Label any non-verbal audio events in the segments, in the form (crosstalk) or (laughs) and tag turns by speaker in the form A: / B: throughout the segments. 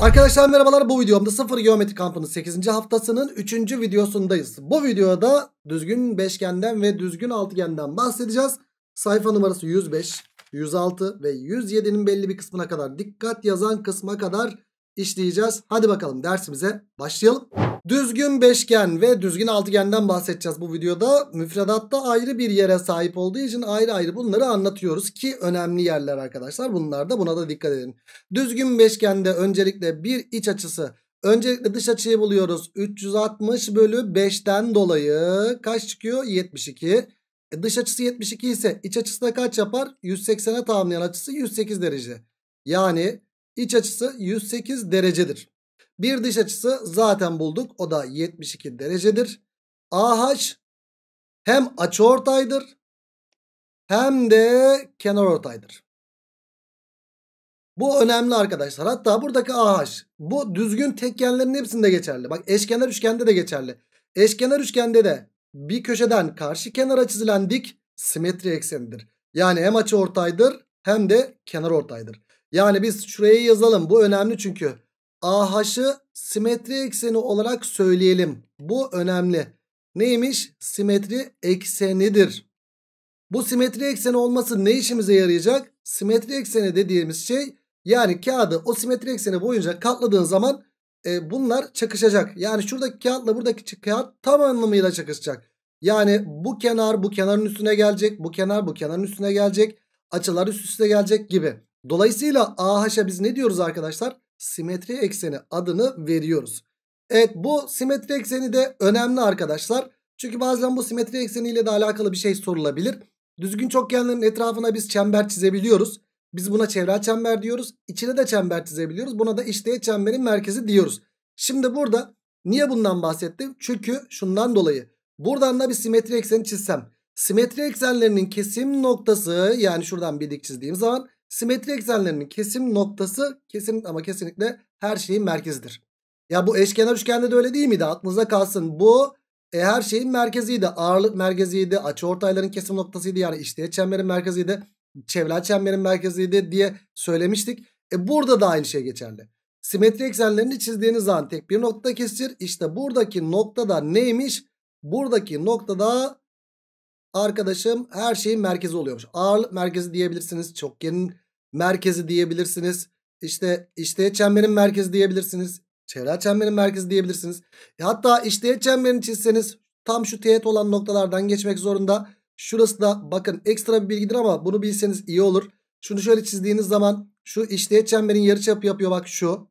A: Arkadaşlar merhabalar bu videomda sıfır geometri kampının 8. haftasının 3. videosundayız. Bu videoda düzgün beşgenden ve düzgün altıgenden bahsedeceğiz. Sayfa numarası 105, 106 ve 107'nin belli bir kısmına kadar dikkat yazan kısma kadar işleyeceğiz. Hadi bakalım dersimize başlayalım. Düzgün beşgen ve düzgün altıgenden bahsedeceğiz bu videoda. Müfredatta ayrı bir yere sahip olduğu için ayrı ayrı bunları anlatıyoruz ki önemli yerler arkadaşlar. Bunlar da buna da dikkat edin. Düzgün beşgende öncelikle bir iç açısı Öncelikle dış açıyı buluyoruz. 360 bölü 5'ten dolayı kaç çıkıyor? 72. E dış açısı 72 ise iç açısı da kaç yapar? 180'e tamamlayan açısı 108 derece. Yani İç açısı 108 derecedir. Bir dış açısı zaten bulduk. O da 72 derecedir. AH hem açıortaydır hem de kenarortaydır. Bu önemli arkadaşlar. Hatta buradaki AH bu düzgün tekgenlerin hepsinde geçerli. Bak eşkenar üçgende de geçerli. Eşkenar üçgende de bir köşeden karşı kenara çizilen dik simetri eksenidir. Yani hem açı ortaydır hem de kenar ortaydır. Yani biz şuraya yazalım. Bu önemli çünkü. AH'ı simetri ekseni olarak söyleyelim. Bu önemli. Neymiş? Simetri eksenidir. Bu simetri ekseni olması ne işimize yarayacak? Simetri ekseni dediğimiz şey yani kağıdı o simetri ekseni boyunca katladığın zaman e, bunlar çakışacak. Yani şuradaki kağıtla buradaki kağıt tam anlamıyla çakışacak. Yani bu kenar bu kenarın üstüne gelecek. Bu kenar bu kenarın üstüne gelecek. Açılar üst üste gelecek gibi. Dolayısıyla AH'a biz ne diyoruz arkadaşlar? Simetri ekseni adını veriyoruz. Evet bu simetri ekseni de önemli arkadaşlar. Çünkü bazen bu simetri ekseniyle de alakalı bir şey sorulabilir. Düzgün çokgenlerin etrafına biz çember çizebiliyoruz. Biz buna çevrel çember diyoruz. İçine de çember çizebiliyoruz. Buna da işte çemberin merkezi diyoruz. Şimdi burada niye bundan bahsettim? Çünkü şundan dolayı. Buradan da bir simetri ekseni çizsem. Simetri eksenlerinin kesim noktası yani şuradan bir dik çizdiğim zaman Simetri eksenlerinin kesim noktası kesin ama kesinlikle her şeyin merkezidir. Ya bu eşkenar üçgende de öyle değil miydi? Aklınıza kalsın. Bu e, her şeyin merkeziydi. Ağırlık merkeziydi. açı Açıortayların kesim noktasıydı. Yani işte çemberin merkeziydi. çevre çemberin merkeziydi diye söylemiştik. E burada da aynı şey geçerli. Simetri eksenlerini çizdiğiniz zaman tek bir nokta kesir. İşte buradaki noktada neymiş? Buradaki noktada arkadaşım her şeyin merkezi oluyormuş. Ağırlık merkezi diyebilirsiniz. Çokgenin merkezi diyebilirsiniz. İşte işteğe çemberin merkezi diyebilirsiniz. Çevre çemberin merkezi diyebilirsiniz. E hatta işteğe çemberini çizseniz tam şu teğet olan noktalardan geçmek zorunda. Şurası da bakın ekstra bir bilgidir ama bunu bilseniz iyi olur. Şunu şöyle çizdiğiniz zaman şu işteğe çemberin yarıçapı yapıyor bak şu.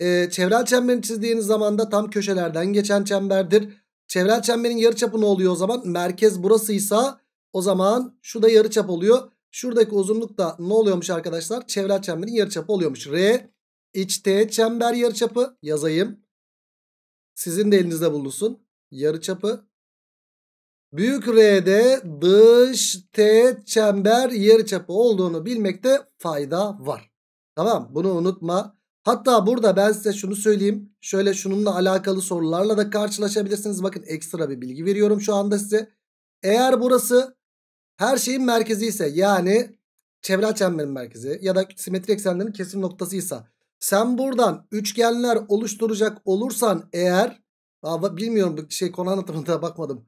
A: E, çevrel çemberini çizdiğiniz zaman da tam köşelerden geçen çemberdir. Çevrel çemberin yarıçapı ne oluyor o zaman? Merkez burasıysa o zaman şu da yarıçap oluyor. Şuradaki uzunluk da ne oluyormuş arkadaşlar? Çevre çemberin yarıçapı oluyormuş. R iç T çember yarıçapı yazayım. Sizin de elinizde bulunsun. Yarıçapı. Büyük R'de dış T çember yarıçapı olduğunu bilmekte fayda var. Tamam bunu unutma. Hatta burada ben size şunu söyleyeyim. Şöyle şununla alakalı sorularla da karşılaşabilirsiniz. Bakın ekstra bir bilgi veriyorum şu anda size. Eğer burası her şeyin merkezi ise yani çevrel çemberin merkezi ya da simetri eksenlerin kesim noktasıysa sen buradan üçgenler oluşturacak olursan eğer bilmiyorum şey konu anlatımında bakmadım.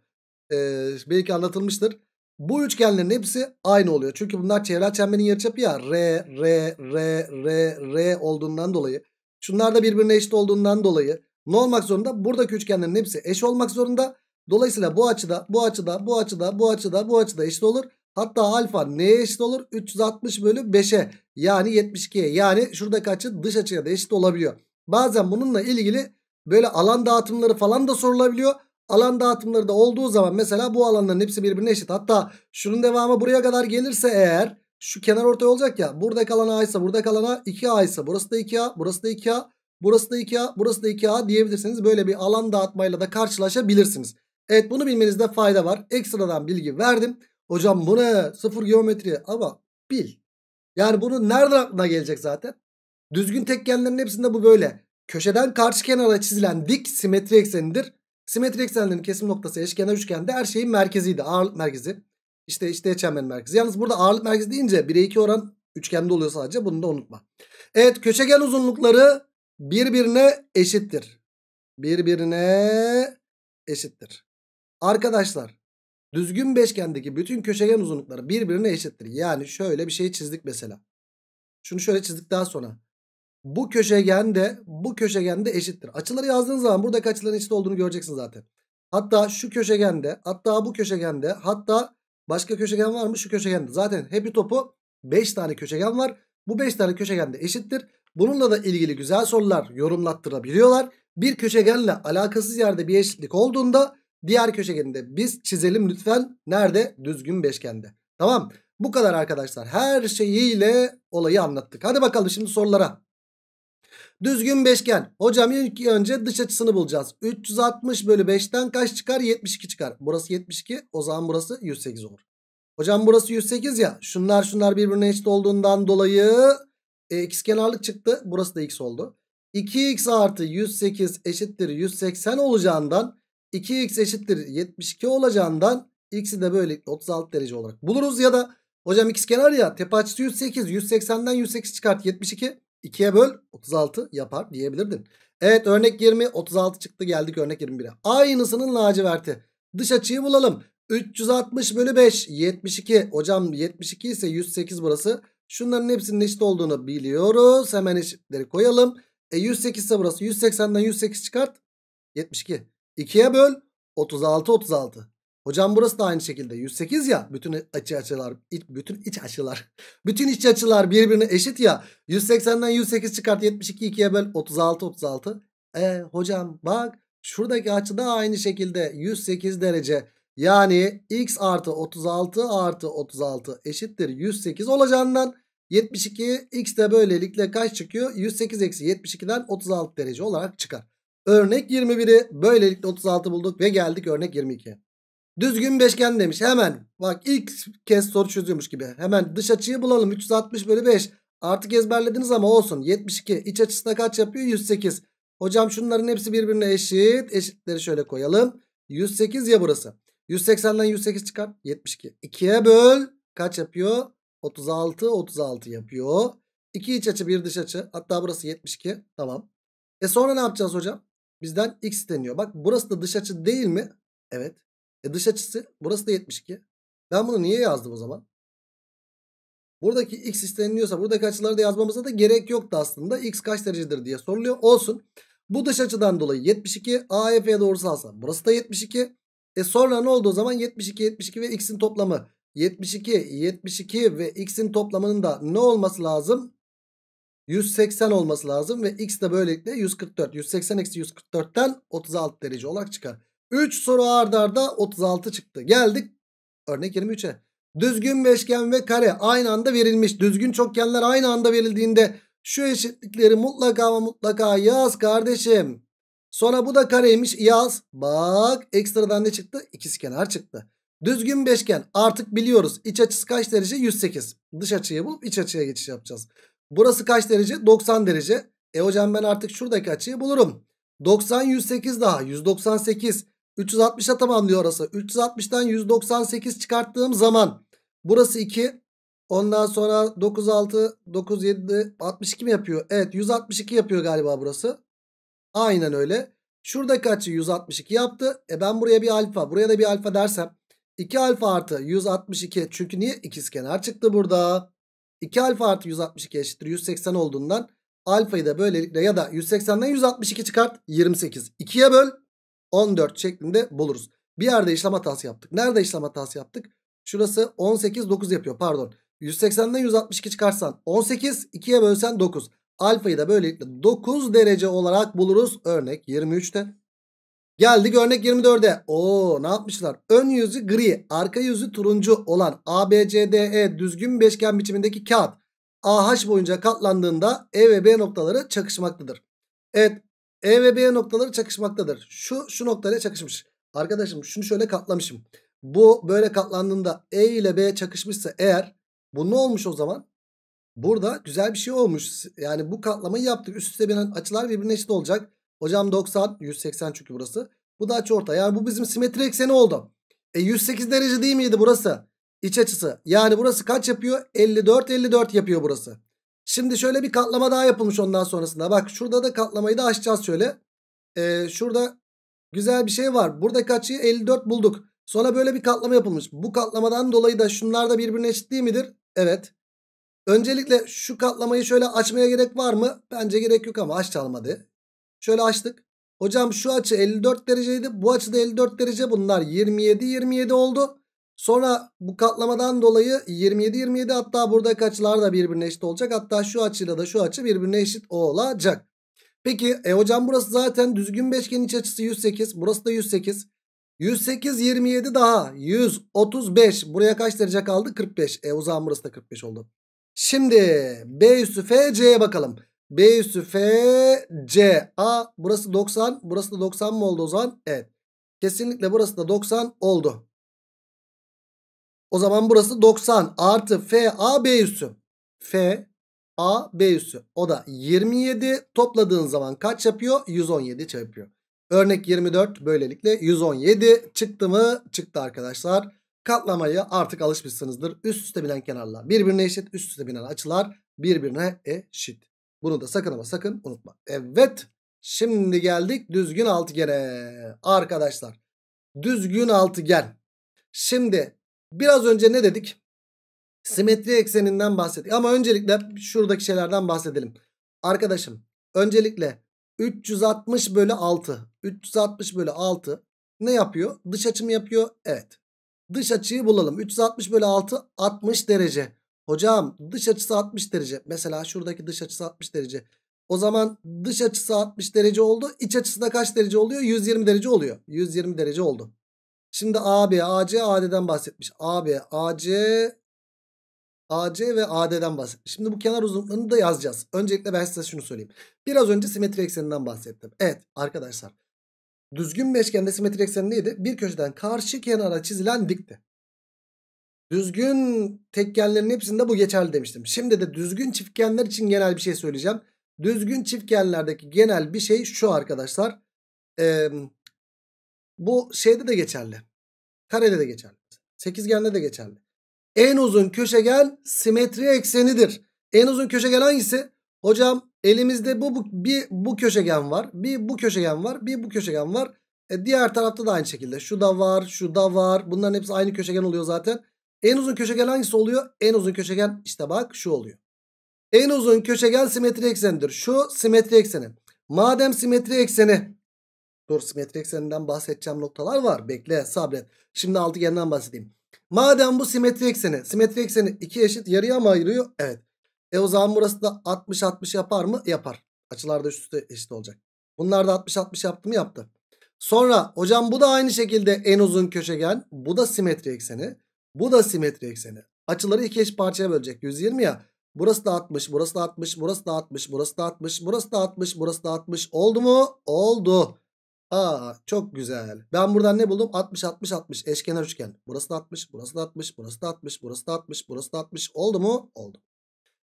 A: Ee, belki anlatılmıştır. Bu üçgenlerin hepsi aynı oluyor. Çünkü bunlar çevrel çemberin yarıçapı ya R, R, R, R, R olduğundan dolayı. Şunlar da birbirine eşit olduğundan dolayı. Ne olmak zorunda? Buradaki üçgenlerin hepsi eş olmak zorunda. Dolayısıyla bu açıda, bu açıda, bu açıda, bu açıda, bu açıda eşit olur. Hatta alfa neye eşit olur? 360 bölü 5'e yani 72'ye yani şuradaki açı dış açıya da eşit olabiliyor. Bazen bununla ilgili böyle alan dağıtımları falan da sorulabiliyor. Alan dağıtımları da olduğu zaman mesela bu alanların hepsi birbirine eşit. Hatta şunun devamı buraya kadar gelirse eğer şu kenar ortaya olacak ya. Buradaki alan A ise buradaki alan A 2A ise burası da 2A burası da 2A burası da 2A burası da 2A diyebilirsiniz. Böyle bir alan dağıtmayla da karşılaşabilirsiniz. Evet bunu bilmenizde fayda var. Ekstradan bilgi verdim. Hocam bu ne? Sıfır geometri ama bil. Yani bunu nereden aklına gelecek zaten? Düzgün tekgenlerin hepsinde bu böyle. Köşeden karşı kenara çizilen dik simetri eksenidir. Simetri eksenlerin kesim noktası eşkenar üçgende her şeyin merkeziydi. Ağırlık merkezi. İşte işte çember merkezi. Yalnız burada ağırlık merkezi deyince 1'e 2 oran üçgende oluyor sadece. Bunu da unutma. Evet köşegen uzunlukları birbirine eşittir. Birbirine eşittir. Arkadaşlar düzgün beşgendeki bütün köşegen uzunlukları birbirine eşittir. Yani şöyle bir şey çizdik mesela. Şunu şöyle çizdik daha sonra bu köşegen de bu köşegen de eşittir. Açıları yazdığınız zaman buradaki açıların eşit olduğunu göreceksin zaten. Hatta şu köşegende, hatta bu köşegende, hatta başka köşegen var mı şu köşegende. Zaten hepi topu 5 tane köşegen var. Bu 5 tane köşegen de eşittir. Bununla da ilgili güzel sorular yorumlattırabiliyorlar. Bir köşegenle alakasız yerde bir eşitlik olduğunda Diğer köşegeninde biz çizelim lütfen. Nerede? Düzgün beşgende. Tamam. Bu kadar arkadaşlar. Her şeyiyle olayı anlattık. Hadi bakalım şimdi sorulara. Düzgün beşgen. Hocam ilk önce dış açısını bulacağız. 360 bölü 5'ten kaç çıkar? 72 çıkar. Burası 72. O zaman burası 108 olur. Hocam burası 108 ya. Şunlar şunlar birbirine eşit olduğundan dolayı e, x kenarlık çıktı. Burası da x oldu. 2x artı 108 eşittir 180 olacağından 2x eşittir 72 olacağından x'i de böyle 36 derece olarak buluruz. Ya da hocam x kenar ya tepe açısı 108 180'den 108 çıkart 72 2'ye böl 36 yapar diyebilirdin. Evet örnek 20 36 çıktı geldik örnek 21'e. Aynısının laciverti. Dış açıyı bulalım. 360 bölü 5 72 hocam 72 ise 108 burası. Şunların hepsinin eşit olduğunu biliyoruz. Hemen eşitleri koyalım. E 108 ise burası. 180'den 108 çıkart. 72. 2'ye böl 36 36. Hocam burası da aynı şekilde 108 ya. Bütün açı açılar, bütün iç açılar. (laughs) Bütün iç açılar birbirine eşit ya. 180'den 108 çıkart 72 2'ye böl 36 36. E hocam bak şuradaki açı da aynı şekilde 108 derece. Yani x artı 36 artı 36 eşittir 108 olacağından 72 x de böylelikle kaç çıkıyor? 108 eksi 72'den 36 derece olarak çıkar. Örnek 21'i böylelikle 36 bulduk ve geldik örnek 22. Düzgün beşgen demiş hemen. Bak ilk kez soru çözüyormuş gibi. Hemen dış açıyı bulalım. 360 bölü 5. Artık ezberlediniz ama olsun. 72. İç açısına kaç yapıyor? 108. Hocam şunların hepsi birbirine eşit. Eşitleri şöyle koyalım. 108 ya burası. 180'den 108 çıkar. 72. 2'ye böl. Kaç yapıyor? 36. 36 yapıyor. 2 iç açı 1 dış açı. Hatta burası 72. Tamam. E sonra ne yapacağız hocam? bizden x deniyor. Bak burası da dış açı değil mi? Evet. E dış açısı burası da 72. Ben bunu niye yazdım o zaman? Buradaki x isteniliyorsa buradaki açıları da yazmamıza da gerek yoktu aslında. x kaç derecedir diye soruluyor. Olsun. Bu dış açıdan dolayı 72 AF'ye e doğrusalsa, burası da 72. E sonra ne oldu o zaman 72 72 ve x'in toplamı 72 72 ve x'in toplamının da ne olması lazım? 180 olması lazım ve x de böylelikle 144. 180 eksi 144'ten 36 derece olarak çıkar. 3 soru ardarda arda 36 çıktı. Geldik örnek 23'e. Düzgün beşgen ve kare aynı anda verilmiş. Düzgün çokgenler aynı anda verildiğinde şu eşitlikleri mutlaka ve mutlaka yaz kardeşim. Sonra bu da kareymiş yaz. Bak ekstradan ne çıktı? kenar çıktı. Düzgün beşgen artık biliyoruz. İç açısı kaç derece? 108. Dış açıyı bulup iç açıya geçiş yapacağız. Burası kaç derece? 90 derece. E hocam ben artık şuradaki açıyı bulurum. 90 108 daha 198 360'a tamamlıyor orası. 360'dan 198 çıkarttığım zaman burası 2 ondan sonra 9 6 9 7 62 mi yapıyor? Evet 162 yapıyor galiba burası. Aynen öyle. Şuradaki açı 162 yaptı. E ben buraya bir alfa buraya da bir alfa dersem 2 alfa artı 162 çünkü niye ikiz kenar çıktı burada? 2 alfa artı 162 eşittir 180 olduğundan alfayı da böylelikle ya da 180'den 162 çıkart 28. 2'ye böl 14 şeklinde buluruz. Bir yerde işlem hatası yaptık. Nerede işlem hatası yaptık? Şurası 18 9 yapıyor pardon. 180'den 162 çıkarsan 18 2'ye bölsen 9. Alfayı da böylelikle 9 derece olarak buluruz. Örnek 23'te. Geldik örnek 24'e. Oo ne yapmışlar? Ön yüzü gri, arka yüzü turuncu olan ABCDE düzgün beşgen biçimindeki kağıt AH boyunca katlandığında E ve B noktaları çakışmaktadır. Evet E ve B noktaları çakışmaktadır. Şu şu noktaya çakışmış. Arkadaşım şunu şöyle katlamışım. Bu böyle katlandığında E ile B çakışmışsa eğer bu ne olmuş o zaman? Burada güzel bir şey olmuş. Yani bu katlamayı yaptık. Üst üste binen açılar birbirine eşit olacak. Hocam 90 180 çünkü burası. Bu da açı orta. Yani bu bizim simetri ekseni oldu. E 108 derece değil miydi burası? İç açısı. Yani burası kaç yapıyor? 54 54 yapıyor burası. Şimdi şöyle bir katlama daha yapılmış ondan sonrasında. Bak şurada da katlamayı da açacağız şöyle. Ee, şurada güzel bir şey var. burada kaçı 54 bulduk. Sonra böyle bir katlama yapılmış. Bu katlamadan dolayı da şunlar da birbirine eşit değil midir? Evet. Öncelikle şu katlamayı şöyle açmaya gerek var mı? Bence gerek yok ama aç çalmadı. Şöyle açtık. Hocam şu açı 54 dereceydi. Bu açı da 54 derece. Bunlar 27 27 oldu. Sonra bu katlamadan dolayı 27 27 hatta buradaki açılar da birbirine eşit olacak. Hatta şu açıyla da şu açı birbirine eşit olacak. Peki e hocam burası zaten düzgün beşgenin iç açısı 108. Burası da 108. 108 27 daha 135. Buraya kaç derece kaldı? 45. E o zaman burası da 45 oldu. Şimdi B üssü FC'ye bakalım. B üssü F C. A burası 90. Burası da 90 mı oldu o zaman? Evet. Kesinlikle burası da 90 oldu. O zaman burası 90 artı F A B üssü. F A B üssü. O da 27 topladığın zaman kaç yapıyor? 117 çarpıyor. Örnek 24 böylelikle 117 çıktı mı? Çıktı arkadaşlar. Katlamayı artık alışmışsınızdır. Üst üste binen kenarlar birbirine eşit. Üst üste binen açılar birbirine eşit. Bunu da sakın ama sakın unutma. Evet şimdi geldik düzgün altıgene. Arkadaşlar düzgün altıgen. Şimdi biraz önce ne dedik? Simetri ekseninden bahsettik. Ama öncelikle şuradaki şeylerden bahsedelim. Arkadaşım öncelikle 360 bölü 6. 360 bölü 6 ne yapıyor? Dış açım yapıyor. Evet. Dış açıyı bulalım. 360 bölü 6 60 derece. Hocam dış açısı 60 derece. Mesela şuradaki dış açısı 60 derece. O zaman dış açısı 60 derece oldu. İç açısı da kaç derece oluyor? 120 derece oluyor. 120 derece oldu. Şimdi AB, AC, AD'den bahsetmiş. AB, AC, AC ve AD'den bahsetmiş. Şimdi bu kenar uzunluklarını da yazacağız. Öncelikle ben size şunu söyleyeyim. Biraz önce simetri ekseninden bahsettim. Evet arkadaşlar. Düzgün beşgende simetri ekseni neydi? Bir köşeden karşı kenara çizilen dikti. Düzgün tekgenlerin hepsinde bu geçerli demiştim. Şimdi de düzgün çiftgenler için genel bir şey söyleyeceğim. Düzgün çiftgenlerdeki genel bir şey şu arkadaşlar. Ee, bu şeyde de geçerli. Karede de geçerli. Sekizgende de geçerli. En uzun köşegen simetri eksenidir. En uzun köşegen hangisi? Hocam elimizde bu, bu bir bu köşegen var. Bir bu köşegen var. Bir bu köşegen var. E, diğer tarafta da aynı şekilde. Şu da var. Şu da var. Bunların hepsi aynı köşegen oluyor zaten. En uzun köşegen hangisi oluyor? En uzun köşegen işte bak şu oluyor. En uzun köşegen simetri eksenidir. Şu simetri ekseni. Madem simetri ekseni. Dur simetri ekseninden bahsedeceğim noktalar var. Bekle sabret. Şimdi altıgenden bahsedeyim. Madem bu simetri ekseni. Simetri ekseni iki eşit yarıya mı ayırıyor? Evet. E o zaman burası da 60-60 yapar mı? Yapar. Açılar da üst üste eşit olacak. Bunlar da 60-60 yaptı mı? Yaptı. Sonra hocam bu da aynı şekilde en uzun köşegen. Bu da simetri ekseni. Bu da simetri ekseni. Açıları iki eş parçaya bölecek. 120 ya. Burası da 60, burası da 60, burası da 60, burası da 60, burası da 60, burası da 60. Oldu mu? Oldu. Aa çok güzel. Ben buradan ne buldum? 60, 60, 60. Eşkenar üçgen. Burası da 60, burası da 60, burası da 60, burası da 60, burası da 60. Oldu mu? Oldu.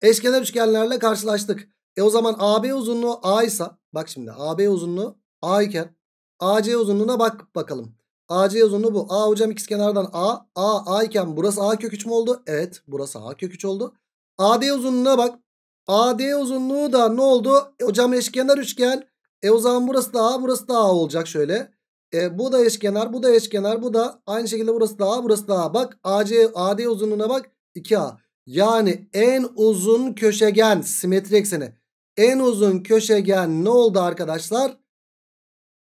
A: Eşkenar üçgenlerle karşılaştık. E o zaman AB uzunluğu A ise bak şimdi AB uzunluğu A iken AC uzunluğuna bak bakalım. AC uzunluğu bu. A hocam x kenardan A. A A iken burası A kök 3 mü oldu? Evet burası A kök 3 oldu. AD uzunluğuna bak. AD uzunluğu da ne oldu? E, hocam eşkenar üçgen. E o zaman burası da A burası da A olacak şöyle. E, bu da eşkenar bu da eşkenar bu da aynı şekilde burası da A burası da A. Bak AC AD uzunluğuna bak 2A. Yani en uzun köşegen simetri ekseni. En uzun köşegen ne oldu arkadaşlar?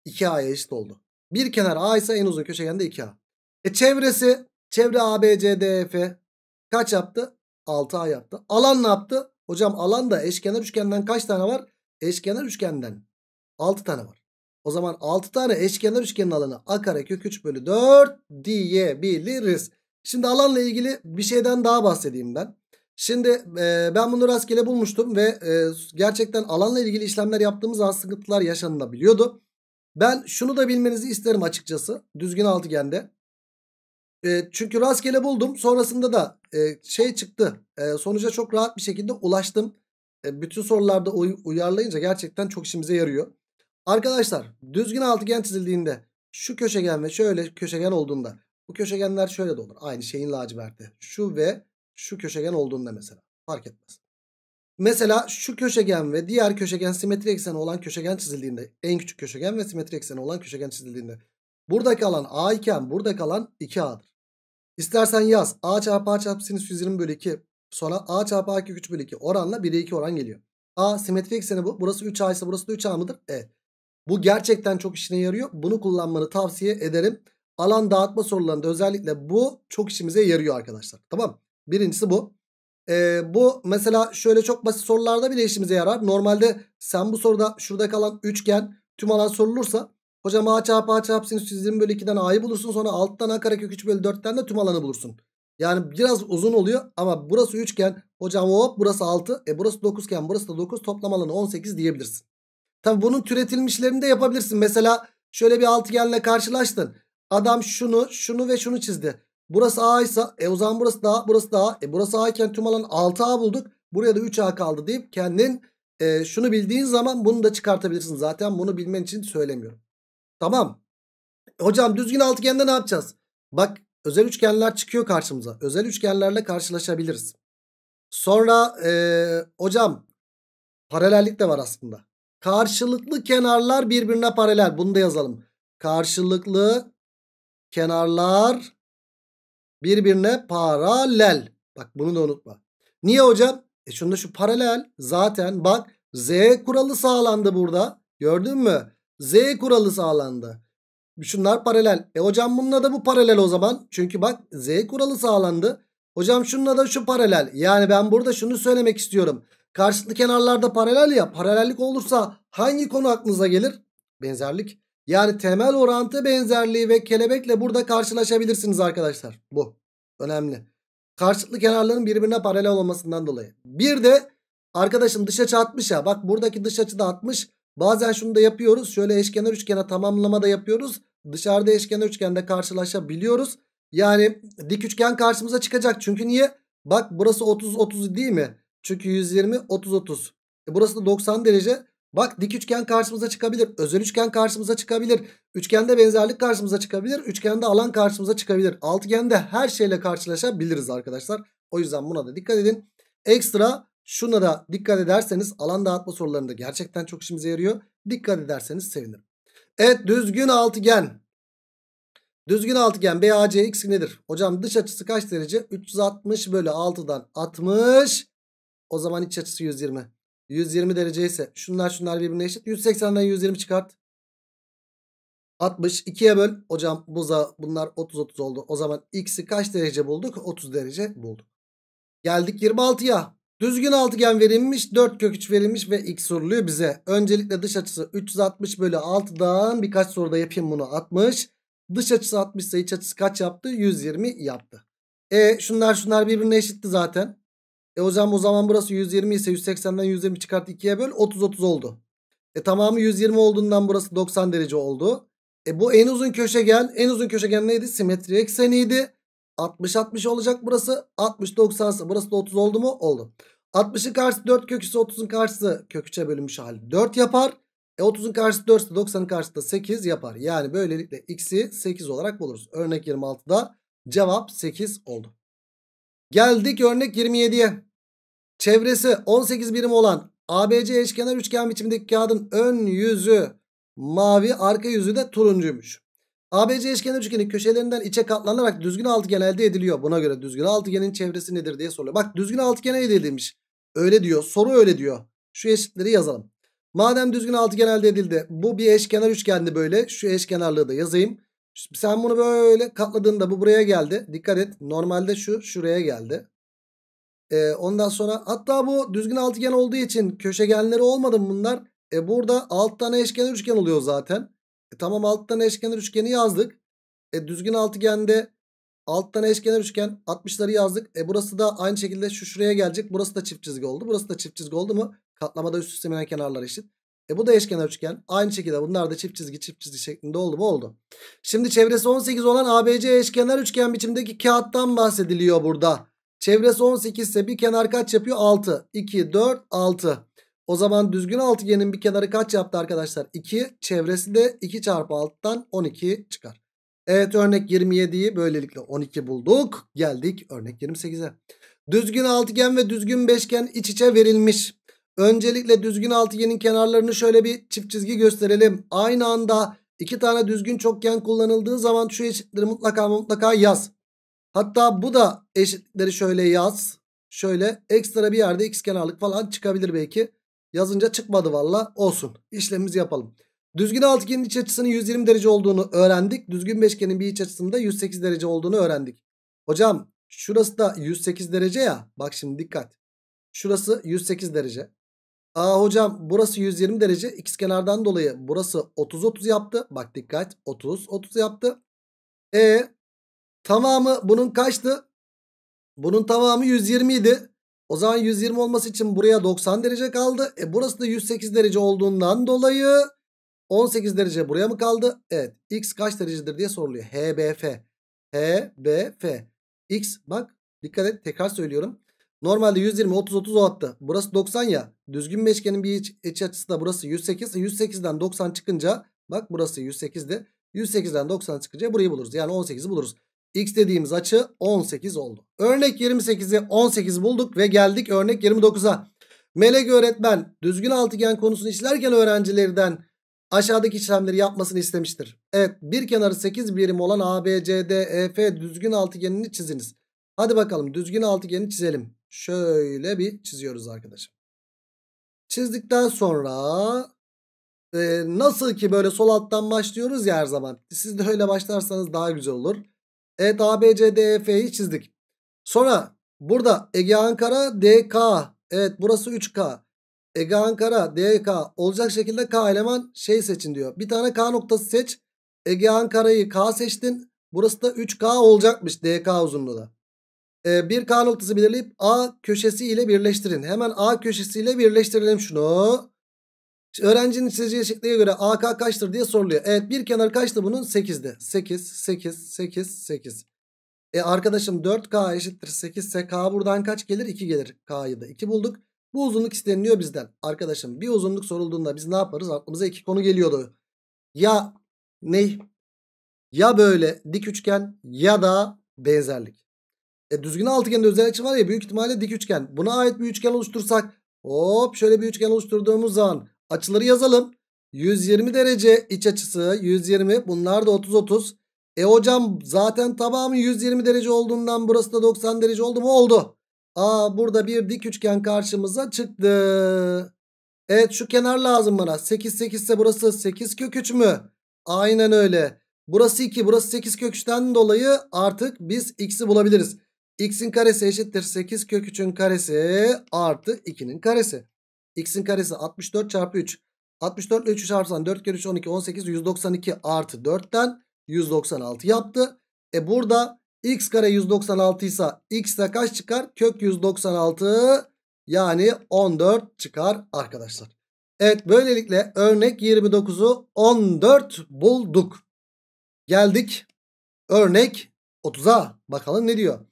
A: 2A'ya eşit oldu. Bir kenar A ise en uzun köşegen de 2A. E çevresi çevre ABCDF kaç yaptı? 6A yaptı. Alan ne yaptı? Hocam alan da eşkenar üçgenden kaç tane var? Eşkenar üçgenden 6 tane var. O zaman 6 tane eşkenar üçgenin alanı a kare kök 3 bölü 4 diyebiliriz. Şimdi alanla ilgili bir şeyden daha bahsedeyim ben. Şimdi e, ben bunu rastgele bulmuştum ve e, gerçekten alanla ilgili işlemler yaptığımız an sıkıntılar yaşanılabiliyordu. Ben şunu da bilmenizi isterim açıkçası. Düzgün altıgende. E, çünkü rastgele buldum. Sonrasında da e, şey çıktı. E, sonuca çok rahat bir şekilde ulaştım. E, bütün sorularda uy uyarlayınca gerçekten çok işimize yarıyor. Arkadaşlar düzgün altıgen çizildiğinde şu köşegen ve şöyle köşegen olduğunda bu köşegenler şöyle de olur. Aynı şeyin laciverti. Şu ve şu köşegen olduğunda mesela fark etmez. Mesela şu köşegen ve diğer köşegen simetri ekseni olan köşegen çizildiğinde en küçük köşegen ve simetri ekseni olan köşegen çizildiğinde buradaki alan A iken buradaki alan 2A'dır. İstersen yaz A çarpı A çarpı sinüs 120 bölü 2 sonra A çarpı A küçük bölü 2 oranla 1'e 2 oran geliyor. A simetri ekseni bu. Burası 3A ise burası da 3A mıdır? Evet. Bu gerçekten çok işine yarıyor. Bunu kullanmanı tavsiye ederim. Alan dağıtma sorularında özellikle bu çok işimize yarıyor arkadaşlar. Tamam Birincisi bu. E, bu mesela şöyle çok basit sorularda bile işimize yarar. Normalde sen bu soruda şurada kalan üçgen tüm alan sorulursa hocam a çarpı a çarpı sinüs 120 bölü 2'den a'yı bulursun. Sonra alttan a karekök 3 bölü 4'ten de tüm alanı bulursun. Yani biraz uzun oluyor ama burası üçgen. Hocam hop burası 6. E burası 9 iken burası da 9. Toplam alanı 18 diyebilirsin. Tabi bunun türetilmişlerini de yapabilirsin. Mesela şöyle bir altıgenle karşılaştın. Adam şunu, şunu ve şunu çizdi. Burası A ise e o zaman burası da burası da e burası A iken tüm alan 6A bulduk. Buraya da 3A kaldı deyip kendin e, şunu bildiğin zaman bunu da çıkartabilirsin. Zaten bunu bilmen için söylemiyorum. Tamam. E, hocam düzgün altıgende ne yapacağız? Bak özel üçgenler çıkıyor karşımıza. Özel üçgenlerle karşılaşabiliriz. Sonra e, hocam paralellik de var aslında. Karşılıklı kenarlar birbirine paralel. Bunu da yazalım. Karşılıklı kenarlar birbirine paralel. Bak bunu da unutma. Niye hocam? E şunda şu paralel zaten bak Z kuralı sağlandı burada. Gördün mü? Z kuralı sağlandı. Şunlar paralel. E hocam bununla da bu paralel o zaman. Çünkü bak Z kuralı sağlandı. Hocam şununla da şu paralel. Yani ben burada şunu söylemek istiyorum. Karşılıklı kenarlarda paralel ya. Paralellik olursa hangi konu aklınıza gelir? Benzerlik. Yani temel orantı benzerliği ve kelebekle burada karşılaşabilirsiniz arkadaşlar. Bu önemli. Karşılıklı kenarların birbirine paralel olmasından dolayı. Bir de arkadaşım dış açı 60 ya. Bak buradaki dış açı da 60. Bazen şunu da yapıyoruz. Şöyle eşkenar üçgene tamamlama da yapıyoruz. Dışarıda eşkenar üçgende karşılaşabiliyoruz. Yani dik üçgen karşımıza çıkacak. Çünkü niye? Bak burası 30-30 değil mi? Çünkü 120 30-30. E burası da 90 derece. Bak dik üçgen karşımıza çıkabilir. Özel üçgen karşımıza çıkabilir. Üçgende benzerlik karşımıza çıkabilir. Üçgende alan karşımıza çıkabilir. Altıgende her şeyle karşılaşabiliriz arkadaşlar. O yüzden buna da dikkat edin. Ekstra şuna da dikkat ederseniz alan dağıtma sorularında gerçekten çok işimize yarıyor. Dikkat ederseniz sevinirim. Evet düzgün altıgen. Düzgün altıgen BACX nedir? Hocam dış açısı kaç derece? 360 bölü 6'dan 60. O zaman iç açısı 120. 120 derece ise şunlar şunlar birbirine eşit. 180'den 120 çıkart. 60 2'ye böl. Hocam buza bunlar 30 30 oldu. O zaman x'i kaç derece bulduk? 30 derece bulduk. Geldik 26'ya. Düzgün altıgen verilmiş 4 kök 3 verilmiş ve x soruluyor bize. Öncelikle dış açısı 360 bölü 6'dan birkaç soruda yapayım bunu 60. Dış açısı 60 ise iç açısı kaç yaptı? 120 yaptı. E şunlar şunlar birbirine eşitti zaten. E hocam o zaman burası 120 ise 180'den 120 çıkart 2'ye böl 30 30 oldu. E tamamı 120 olduğundan burası 90 derece oldu. E bu en uzun köşegen. En uzun köşegen neydi? Simetri ekseniydi. 60 60 olacak burası. 60 90 burası da 30 oldu mu? Oldu. 60'ın karşısı 4 kök 30'un karşısı köküçe bölünmüş hali 4 yapar. E 30'un karşısı 4 ise 90'ın karşısı da 8 yapar. Yani böylelikle x'i 8 olarak buluruz. Örnek 26'da cevap 8 oldu. Geldik örnek 27'ye. Çevresi 18 birim olan ABC eşkenar üçgen biçimindeki kağıdın ön yüzü mavi arka yüzü de turuncuymuş. ABC eşkenar üçgenin köşelerinden içe katlanarak düzgün altıgen elde ediliyor. Buna göre düzgün altıgenin çevresi nedir diye soruyor. Bak düzgün altıgen elde edilmiş. Öyle diyor. Soru öyle diyor. Şu eşitleri yazalım. Madem düzgün altıgen elde edildi. Bu bir eşkenar üçgendi böyle. Şu eşkenarlığı da yazayım. Sen bunu böyle katladığında bu buraya geldi. Dikkat et. Normalde şu şuraya geldi. E, ondan sonra hatta bu düzgün altıgen olduğu için köşegenleri olmadı mı bunlar? E, burada 6 tane eşkenar üçgen oluyor zaten. E, tamam 6 tane eşkenar üçgeni yazdık. E, düzgün altıgende 6 tane eşkenar üçgen 60'ları yazdık. E, burası da aynı şekilde şu şuraya gelecek. Burası da çift çizgi oldu. Burası da çift çizgi oldu mu? Katlamada üst üste binen kenarlar eşit. E bu da eşkenar üçgen. Aynı şekilde bunlar da çift çizgi çift çizgi şeklinde oldu mu? Oldu. Şimdi çevresi 18 olan ABC eşkenar üçgen biçimdeki kağıttan bahsediliyor burada. Çevresi 18 ise bir kenar kaç yapıyor? 6. 2, 4, 6. O zaman düzgün altıgenin bir kenarı kaç yaptı arkadaşlar? 2. Çevresi de 2 çarpı 6'dan 12 çıkar. Evet örnek 27'yi böylelikle 12 bulduk. Geldik örnek 28'e. Düzgün altıgen ve düzgün beşgen iç içe verilmiş. Öncelikle düzgün altıgenin kenarlarını şöyle bir çift çizgi gösterelim. Aynı anda iki tane düzgün çokgen kullanıldığı zaman şu eşitleri mutlaka mutlaka yaz. Hatta bu da eşitleri şöyle yaz. Şöyle ekstra bir yerde x kenarlık falan çıkabilir belki. Yazınca çıkmadı valla. Olsun. İşlemimizi yapalım. Düzgün altıgenin iç açısının 120 derece olduğunu öğrendik. Düzgün beşgenin bir iç açısının da 108 derece olduğunu öğrendik. Hocam şurası da 108 derece ya. Bak şimdi dikkat. Şurası 108 derece. Aa hocam burası 120 derece. X kenardan dolayı burası 30-30 yaptı. Bak dikkat 30-30 yaptı. E Tamamı bunun kaçtı? Bunun tamamı 120 idi. O zaman 120 olması için buraya 90 derece kaldı. E burası da 108 derece olduğundan dolayı 18 derece buraya mı kaldı? Evet. X kaç derecedir diye soruluyor. HBF. HBF. X bak dikkat et tekrar söylüyorum. Normalde 120 30 30 o attı. Burası 90 ya. Düzgün beşgenin bir iç, iç açısı da burası 108. 108'den 90 çıkınca bak burası 108'di. 108'den 90 çıkınca burayı buluruz. Yani 18'i buluruz. X dediğimiz açı 18 oldu. Örnek 28'i 18 bulduk ve geldik örnek 29'a. Melek öğretmen düzgün altıgen konusunu işlerken öğrencilerden aşağıdaki işlemleri yapmasını istemiştir. Evet bir kenarı 8 birim olan ABCDEF düzgün altıgenini çiziniz. Hadi bakalım düzgün altıgeni çizelim. Şöyle bir çiziyoruz arkadaşım. Çizdikten sonra e, nasıl ki böyle sol alttan başlıyoruz ya her zaman. Siz de öyle başlarsanız daha güzel olur. Evet A B C D ABCDEF'yi çizdik. Sonra burada Ege Ankara D K. Evet burası 3K. Ege Ankara D K olacak şekilde K eleman şey seçin diyor. Bir tane K noktası seç. Ege Ankara'yı K seçtin. Burası da 3K olacakmış D DK uzunluğunda. Ee, bir K noktası belirleyip A köşesi ile birleştirin. Hemen A köşesi ile birleştirelim şunu. Öğrencinin çizeceği şekliye göre AK kaçtır diye soruluyor. Evet bir kenar kaçtı bunun? 8'di. 8, 8, 8, 8. E arkadaşım 4K eşittir 8 ise K buradan kaç gelir? 2 gelir. K'yı da 2 bulduk. Bu uzunluk isteniliyor bizden. Arkadaşım bir uzunluk sorulduğunda biz ne yaparız? Aklımıza iki konu geliyordu. Ya ne? Ya böyle dik üçgen ya da benzerlik. E düzgün altıgende özel açı var ya büyük ihtimalle dik üçgen. Buna ait bir üçgen oluştursak hop şöyle bir üçgen oluşturduğumuz zaman Açıları yazalım. 120 derece iç açısı 120 bunlar da 30 30. E hocam zaten tamamı 120 derece olduğundan burası da 90 derece oldu mu? Oldu. Aa burada bir dik üçgen karşımıza çıktı. Evet şu kenar lazım bana. 8 8 ise burası 8 kök 3 mü? Aynen öyle. Burası 2 burası 8 kök 3'ten dolayı artık biz x'i bulabiliriz. x'in karesi eşittir 8 kök 3'ün karesi artı 2'nin karesi x'in karesi 64 çarpı 3. 64 ile 3'ü çarpsan 4 kere 3 12 18 192 artı 4'ten 196 yaptı. E burada x kare 196 ise x de kaç çıkar? Kök 196 yani 14 çıkar arkadaşlar. Evet böylelikle örnek 29'u 14 bulduk. Geldik örnek 30'a bakalım ne diyor.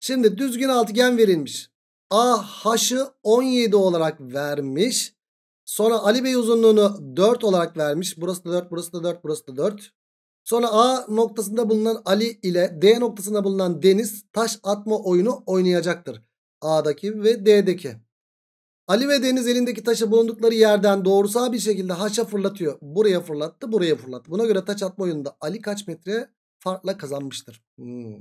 A: Şimdi düzgün altıgen verilmiş. A H'ı 17 olarak vermiş. Sonra Ali Bey uzunluğunu 4 olarak vermiş. Burası da 4, burası da 4, burası da 4. Sonra A noktasında bulunan Ali ile D noktasında bulunan Deniz taş atma oyunu oynayacaktır. A'daki ve D'deki. Ali ve Deniz elindeki taşı bulundukları yerden doğrusal bir şekilde haşa fırlatıyor. Buraya fırlattı, buraya fırlattı. Buna göre taş atma oyununda Ali kaç metre farkla kazanmıştır? Hmm.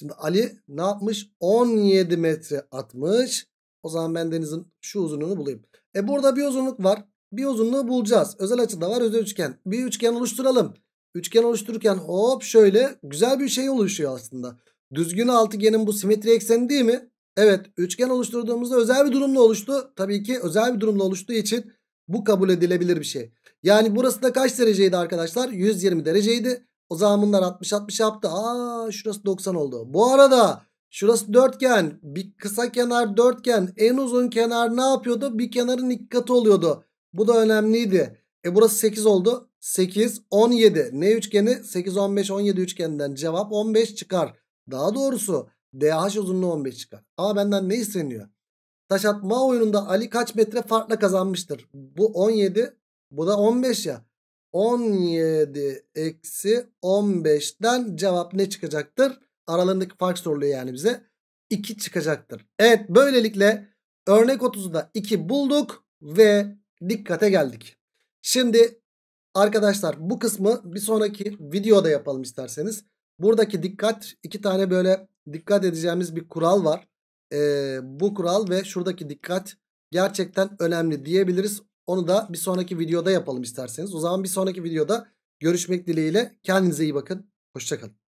A: Şimdi Ali ne yapmış? 17 metre atmış. O zaman ben denizin şu uzunluğunu bulayım. E burada bir uzunluk var. Bir uzunluğu bulacağız. Özel açıda var özel üçgen. Bir üçgen oluşturalım. Üçgen oluştururken hop şöyle güzel bir şey oluşuyor aslında. Düzgün altıgenin bu simetri ekseni değil mi? Evet üçgen oluşturduğumuzda özel bir durumla oluştu. Tabii ki özel bir durumla oluştuğu için bu kabul edilebilir bir şey. Yani burası da kaç dereceydi arkadaşlar? 120 dereceydi. O zaman bunlar 60-60 yaptı. Aa şurası 90 oldu. Bu arada şurası dörtgen. Bir kısa kenar dörtgen. En uzun kenar ne yapıyordu? Bir kenarın iki katı oluyordu. Bu da önemliydi. E burası 8 oldu. 8, 17. Ne üçgeni? 8, 15, 17 üçgeninden cevap 15 çıkar. Daha doğrusu DH uzunluğu 15 çıkar. Ama benden ne isteniyor? Taş atma oyununda Ali kaç metre farkla kazanmıştır? Bu 17, bu da 15 ya. 17 eksi 15'ten cevap ne çıkacaktır? Aralarındaki fark soruluyor yani bize. 2 çıkacaktır. Evet böylelikle örnek 30'da 2 bulduk ve dikkate geldik. Şimdi arkadaşlar bu kısmı bir sonraki videoda yapalım isterseniz. Buradaki dikkat iki tane böyle dikkat edeceğimiz bir kural var. Ee, bu kural ve şuradaki dikkat gerçekten önemli diyebiliriz. Onu da bir sonraki videoda yapalım isterseniz. O zaman bir sonraki videoda görüşmek dileğiyle. Kendinize iyi bakın. Hoşçakalın.